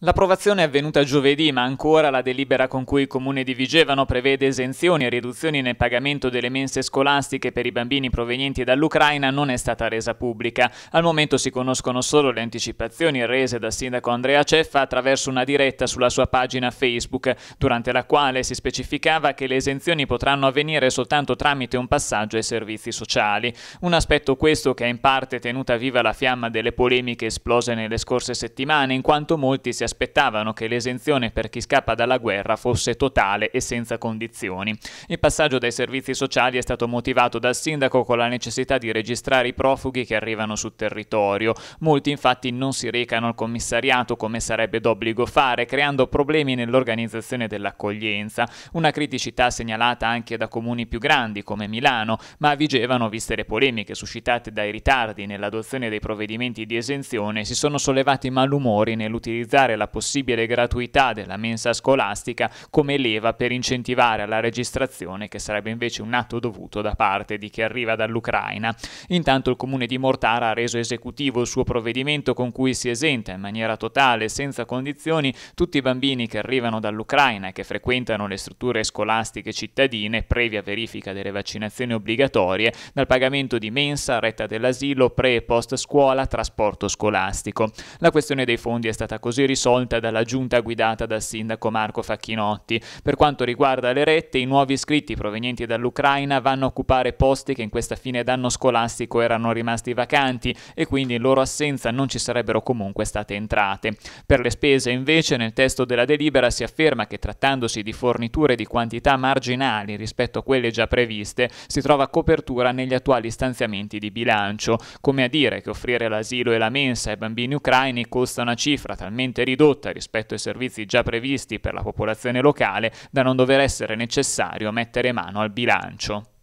L'approvazione è avvenuta giovedì, ma ancora la delibera con cui il comune di Vigevano prevede esenzioni e riduzioni nel pagamento delle mense scolastiche per i bambini provenienti dall'Ucraina non è stata resa pubblica. Al momento si conoscono solo le anticipazioni rese dal sindaco Andrea Ceffa attraverso una diretta sulla sua pagina Facebook, durante la quale si specificava che le esenzioni potranno avvenire soltanto tramite un passaggio ai servizi sociali. Un aspetto questo che ha in parte tenuta viva la fiamma delle polemiche esplose nelle scorse settimane, in quanto molti si aspettavano che l'esenzione per chi scappa dalla guerra fosse totale e senza condizioni. Il passaggio dai servizi sociali è stato motivato dal sindaco con la necessità di registrare i profughi che arrivano sul territorio. Molti infatti non si recano al commissariato come sarebbe d'obbligo fare, creando problemi nell'organizzazione dell'accoglienza, una criticità segnalata anche da comuni più grandi come Milano, ma vigevano viste le polemiche suscitate dai ritardi nell'adozione dei provvedimenti di esenzione, si sono sollevati malumori nell'utilizzare la possibile gratuità della mensa scolastica come leva per incentivare la registrazione che sarebbe invece un atto dovuto da parte di chi arriva dall'Ucraina. Intanto il comune di Mortara ha reso esecutivo il suo provvedimento con cui si esenta in maniera totale senza condizioni tutti i bambini che arrivano dall'Ucraina e che frequentano le strutture scolastiche cittadine, previa verifica delle vaccinazioni obbligatorie, dal pagamento di mensa, retta dell'asilo, pre e post scuola, trasporto scolastico. La questione dei fondi è stata così risolta risolta dalla giunta guidata dal sindaco Marco Facchinotti. Per quanto riguarda le rette, i nuovi iscritti provenienti dall'Ucraina vanno a occupare posti che in questa fine d'anno scolastico erano rimasti vacanti e quindi in loro assenza non ci sarebbero comunque state entrate. Per le spese invece nel testo della delibera si afferma che trattandosi di forniture di quantità marginali rispetto a quelle già previste, si trova copertura negli attuali stanziamenti di bilancio, come a dire che offrire l'asilo e la mensa ai bambini ucraini costa una cifra talmente ridotta ridotta rispetto ai servizi già previsti per la popolazione locale da non dover essere necessario mettere mano al bilancio.